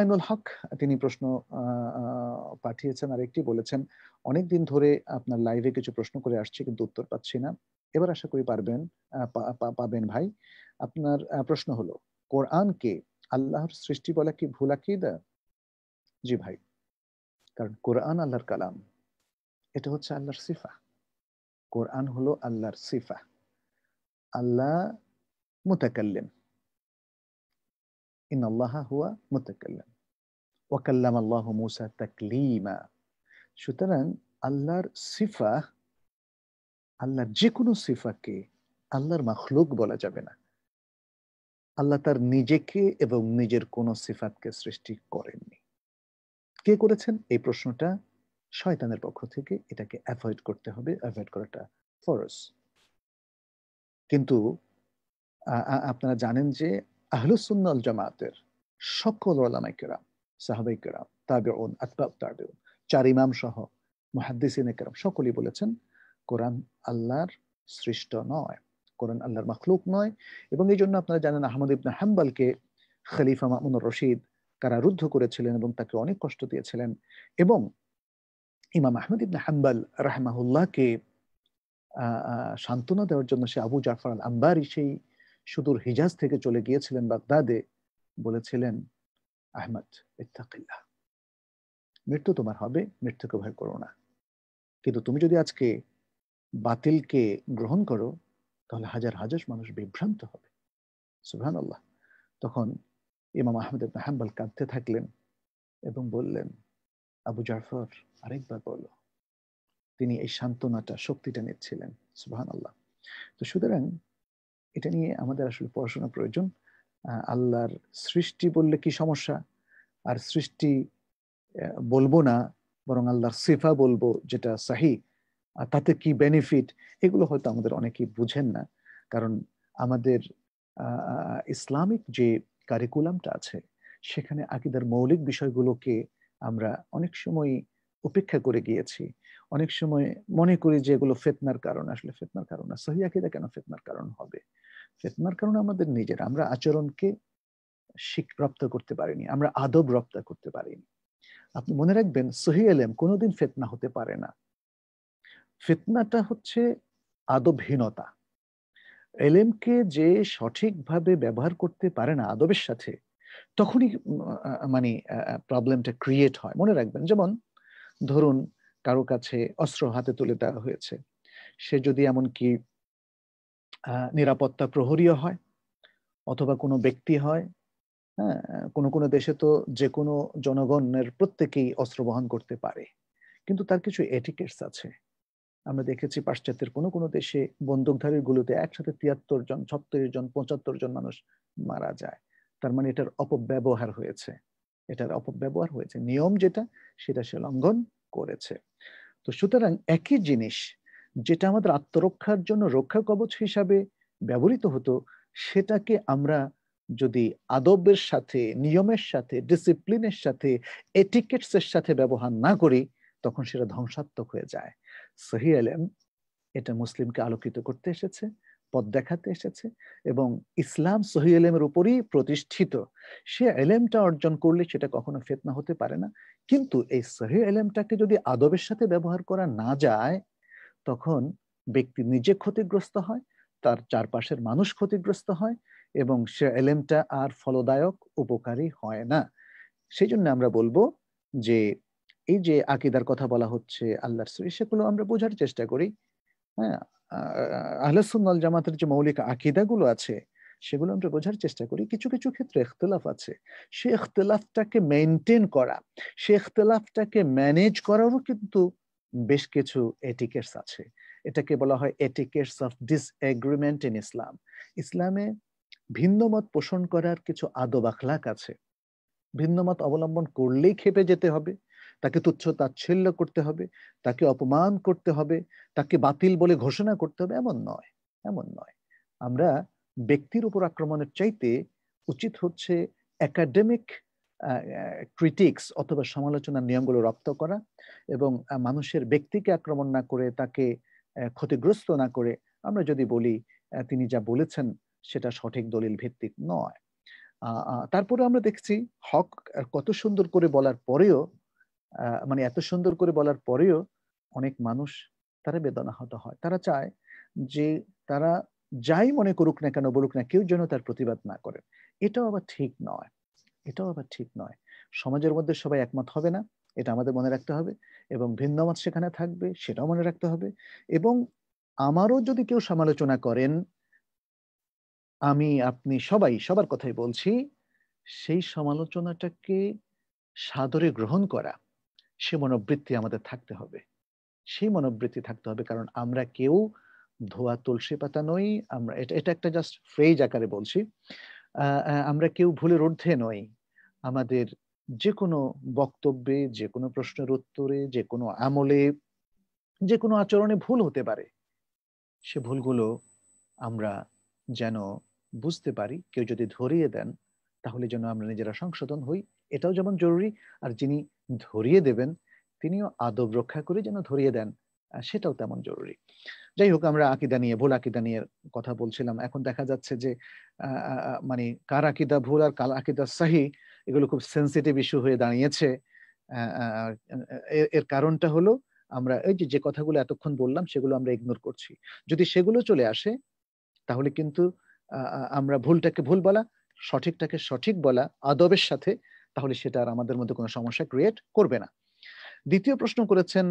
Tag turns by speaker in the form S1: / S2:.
S1: আইনুল হক তিনি প্রশ্ন পাঠিয়েছেন আর একটি বলেছেন অনেক দিন ধরে আপনার লাইভে কিছু প্রশ্ন করে আসছি কিন্তু উত্তর পাচ্ছি না এবার আশা করি পারবেন পাবেন ভাই আপনার প্রশ্ন হলো কোরআনকে আল্লাহর সৃষ্টি বলা কি ভুল আকিদা জি ভাই কারণ কোরআন আল্লাহর কালাম এটা হচ্ছে আল্লাহর সিফা কোরআন হলো আল্লাহর সিফা আল্লাহ মুতাকাল্লিম সুতরাং আল্লাহর সিফা আল্লাহর যে কোনো সিফাকে আল্লাহর বলা যাবে না আল্লাহ তার নিজেকে এবং নিজের সিফাতকে সৃষ্টি করেননি কে করেছেন এই প্রশ্নটা শয়তানের পক্ষ থেকে এটাকে অ্যাভয়েড করতে হবে অ্যাভয়েড করাটা ফরস কিন্তু আপনারা জানেন যে আহলুসুন্নাল জামাতের সকল ওলামাইকেরাম কেরাম তাবে ওন আতবাব তাবে চার ইমাম সহ মহাদ্দিসিন কেরাম সকলেই বলেছেন কোরআন আল্লাহর সৃষ্ট নয় কোরআন আল্লাহর মখলুক নয় এবং এই জন্য আপনারা জানেন আহমদ ইবনা হাম্বালকে খলিফা মামুন রশিদ রুদ্ধ করেছিলেন এবং তাকে অনেক কষ্ট দিয়েছিলেন এবং ইমাম আহমদ ইবনা হাম্বাল রাহমাহুল্লাহকে সান্ত্বনা দেওয়ার জন্য সে আবু জাফর আল আম্বারি সেই সুদূর হিজাজ থেকে চলে গিয়েছিলেন বাগদাদে বলেছিলেন আহমদ ইত্তাকিল্লা মৃত্যু তোমার হবে মৃত্যুকে ভয় করো না কিন্তু তুমি যদি আজকে বাতিলকে গ্রহণ করো তাহলে হাজার হাজার মানুষ বিভ্রান্ত হবে সুহান আল্লাহ তখন ইমাম আহমেদ হাম্বাল কাঁদতে থাকলেন এবং বললেন আবু জাফর আরেকবার বলো তিনি এই সান্ত্বনাটা শক্তিটা নিচ্ছিলেন সুহান আল্লাহ তো সুতরাং এটা নিয়ে আমাদের আসলে পড়াশোনা প্রয়োজন আল্লাহর সৃষ্টি বললে কি সমস্যা আর সৃষ্টি বলবো না বরং আল্লাহর সিফা বলবো যেটা সাহি আর তাতে কি বেনিফিট এগুলো হয়তো আমাদের অনেকেই বুঝেন না কারণ আমাদের ইসলামিক যে কারিকুলামটা আছে সেখানে আকিদার মৌলিক বিষয়গুলোকে আমরা অনেক সময় উপেক্ষা করে গিয়েছি অনেক সময় মনে করি যে এগুলো ফেতনার কারণ আসলে ফেতনার কারণ না সহি আকিদা কেন ফেতনার কারণ হবে ফেতনার কারণে আমাদের নিজের আমরা আচরণকে শিখ রপ্ত করতে পারিনি আমরা আদব রপ্ত করতে পারিনি আপনি মনে রাখবেন সহি এলেম কোনোদিন ফেতনা হতে পারে না ফেতনাটা হচ্ছে আদবহীনতা এলেমকে যে সঠিকভাবে ব্যবহার করতে পারে না আদবের সাথে তখনই মানে প্রবলেমটা ক্রিয়েট হয় মনে রাখবেন যেমন ধরুন কারো কাছে অস্ত্র হাতে তুলে দেওয়া হয়েছে সে যদি এমনকি নিরাপত্তা প্রহরীও হয় অথবা কোনো ব্যক্তি হয় হ্যাঁ কোনো কোনো দেশে তো যে কোনো জনগণের প্রত্যেকেই অস্ত্র বহন করতে পারে কিন্তু তার কিছু এটিকেটস আছে আমরা দেখেছি পাশ্চাত্যের কোনো কোনো দেশে বন্দুকধারীর গুলোতে একসাথে তিয়াত্তর জন ছত্রিশ জন পঁচাত্তর জন মানুষ মারা যায় তার মানে এটার অপব্যবহার হয়েছে এটার অপব্যবহার হয়েছে নিয়ম যেটা সেটা সে লঙ্ঘন করেছে তো সুতরাং একই জিনিস যেটা আমাদের আত্মরক্ষার জন্য রক্ষা কবচ হিসাবে ব্যবহৃত হতো সেটাকে আমরা যদি আদবের সাথে নিয়মের সাথে ডিসিপ্লিনের সাথে এটিকেটসের সাথে ব্যবহার না করি তখন সেটা ধ্বংসাত্মক হয়ে যায় সহি আলেম এটা মুসলিমকে আলোকিত করতে এসেছে পথ দেখাতে এসেছে এবং ইসলাম সহি এলেমের উপরই প্রতিষ্ঠিত সে এলেমটা অর্জন করলে সেটা কখনো ফেতনা হতে পারে না কিন্তু এই সহি এলেমটাকে যদি আদবের সাথে ব্যবহার করা না যায় তখন ব্যক্তি নিজে ক্ষতিগ্রস্ত হয় তার চারপাশের মানুষ ক্ষতিগ্রস্ত হয় এবং সে এলেমটা আর ফলদায়ক উপকারী হয় না সেই জন্য আমরা বলবো যে এই যে আকিদার কথা বলা হচ্ছে আল্লাহর সৃষ্টি সেগুলো আমরা বোঝার চেষ্টা করি হ্যাঁ আহলাসুন্নাল জামাতের যে মৌলিক আকিদাগুলো আছে সেগুলো আমরা বোঝার চেষ্টা করি কিছু কিছু ক্ষেত্রে এখতলাফ আছে সে এখতলাফটাকে মেনটেন করা সে এখতলাফটাকে ম্যানেজ করারও কিন্তু বেশ কিছু এটিকেটস আছে এটাকে বলা হয় etiquettes of disagreement in Islam ইসলামে ভিন্ন মত পোষণ করার কিছু আদব আখলাক আছে ভিন্ন মত অবলম্বন করলেই খেপে যেতে হবে তাকে তুচ্ছ তাচ্ছল্য করতে হবে তাকে অপমান করতে হবে তাকে বাতিল বলে ঘোষণা করতে হবে এমন নয় এমন নয় আমরা ব্যক্তির উপর আক্রমণের চাইতে উচিত হচ্ছে একাডেমিক ক্রিটিক্স অথবা সমালোচনার নিয়মগুলো রপ্ত করা এবং মানুষের ব্যক্তিকে আক্রমণ না করে তাকে ক্ষতিগ্রস্ত না করে আমরা যদি বলি তিনি যা বলেছেন সেটা সঠিক দলিল ভিত্তিক নয় তারপরে আমরা দেখছি হক কত সুন্দর করে বলার পরেও মানে এত সুন্দর করে বলার পরেও অনেক মানুষ তারা বেদনাহত হয় তারা চায় যে তারা যাই মনে করুক না কেন বলুক না কেউ যেন তার প্রতিবাদ না করে এটাও আবার ঠিক নয় এটাও আবার ঠিক নয় সমাজের মধ্যে সবাই একমত হবে না এটা আমাদের মনে রাখতে হবে এবং মত সেখানে থাকবে সেটাও মনে রাখতে হবে এবং আমারও যদি কেউ সমালোচনা করেন আমি আপনি সবাই সবার কথাই বলছি সেই সমালোচনাটাকে সাদরে গ্রহণ করা সে মনোবৃত্তি আমাদের থাকতে হবে সেই মনোবৃত্তি থাকতে হবে কারণ আমরা কেউ ধোয়া তুলসী পাতা নই আমরা এটা এটা একটা জাস্ট ফ্রেজ আকারে বলছি আমরা কেউ ভুলের ঊর্ধ্বে নই আমাদের যে কোনো বক্তব্যে যে কোনো প্রশ্নের উত্তরে যে কোনো আমলে যে কোনো আচরণে ভুল হতে পারে সে ভুলগুলো আমরা যেন বুঝতে পারি কেউ যদি ধরিয়ে দেন তাহলে যেন আমরা নিজেরা সংশোধন হই এটাও যেমন জরুরি আর যিনি ধরিয়ে দেবেন তিনিও আদব রক্ষা করে যেন ধরিয়ে দেন সেটাও তেমন জরুরি যাই হোক আমরা আকিদা নিয়ে ভুল আকিদা নিয়ে কথা বলছিলাম এখন দেখা যাচ্ছে যে মানে কার আকিদা ভুল আর কার আকিদা সাহি এগুলো খুব সেন্সিটিভ ইস্যু হয়ে দাঁড়িয়েছে এর কারণটা হলো আমরা এই যে যে কথাগুলো এতক্ষণ বললাম সেগুলো আমরা ইগনোর করছি যদি সেগুলো চলে আসে তাহলে কিন্তু আমরা ভুলটাকে ভুল বলা সঠিকটাকে সঠিক বলা আদবের সাথে তাহলে সেটা আর আমাদের মধ্যে কোনো সমস্যা ক্রিয়েট করবে না দ্বিতীয় প্রশ্ন করেছেন